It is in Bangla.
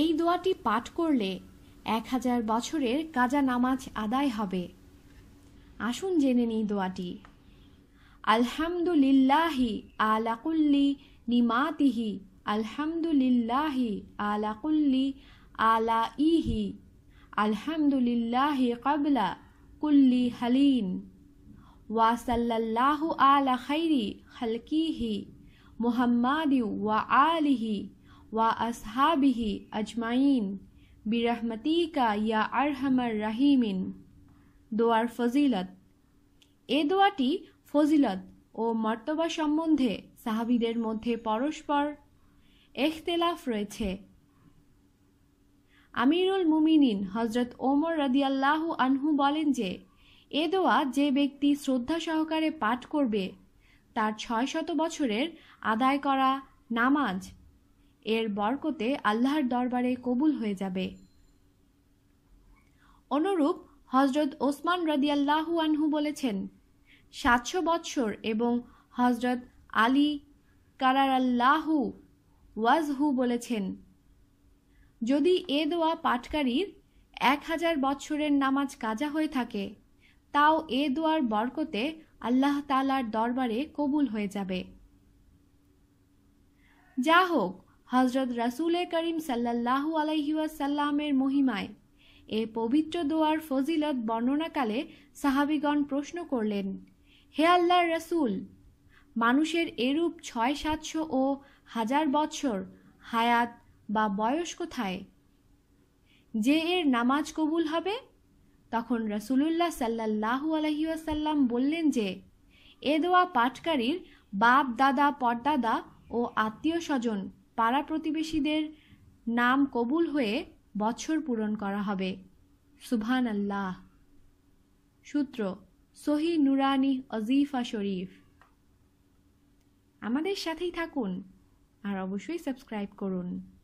এই দোয়াটি পাঠ করলে এক হাজার বছরের কাজা নামাজ আদায় হবে আসুন জেনে নিই দোয়াটি আলহামদুলিল্লাহি আলাকুল্লি নিমাতিহি আলহামদুলিল্লাহি আলাকুল্লি আলা ইহি আলহামদুলিল্লাহি কাবলা কুল্লি হালিন সাল্লাল্লাহু আলা খাইরি খালকিহি মুহাম্মাদি ওয়া আলিহি व আজমাইন अजमाइन কা ইয়া আরহামার রাহিমিন দোয়ার ফজিলত এ দোয়াটি ফজিলত ও মর্তবা সম্বন্ধে সাহাবিদের মধ্যে পরস্পর এখতেলাফ রয়েছে আমিরুল মুমিনিন হজরত ওমর রাদিয়াল্লাহু আনহু বলেন যে এ দোয়া যে ব্যক্তি শ্রদ্ধা সহকারে পাঠ করবে তার ছয় শত বছরের আদায় করা নামাজ এর বরকতে আল্লাহর দরবারে কবুল হয়ে যাবে অনুরূপ হজরত ওসমান রদিয়াল্লাহু আনহু বলেছেন সাতশো বৎসর এবং হজরত আলী কারারাল্লাহু ওয়াজহু বলেছেন যদি এ দোয়া পাটকারীর এক হাজার বৎসরের নামাজ কাজা হয়ে থাকে তাও এ দোয়ার বরকতে আল্লাহ তালার দরবারে কবুল হয়ে যাবে যা হোক হজরত রাসুলে করিম সাল্লাহু আলাইহাসাল্লামের মহিমায় এ পবিত্র দোয়ার ফজিলত বর্ণনাকালে সাহাবিগণ প্রশ্ন করলেন হে আল্লাহ রাসুল মানুষের এরূপ ছয় সাতশো ও হাজার বৎসর হায়াত বা বয়স কোথায় যে এর নামাজ কবুল হবে তখন রসুলুল্লাহ সাল্লাহু আলহিউসাল্লাম বললেন যে এ দোয়া পাঠকারীর বাপ দাদা পর্দাদা ও আত্মীয় স্বজন পাড়া প্রতিবেশীদের নাম কবুল হয়ে বছর পূরণ করা হবে সুবহান আল্লাহ সূত্র সহি নুরানি অজিফা শরীফ আমাদের সাথেই থাকুন আর অবশ্যই সাবস্ক্রাইব করুন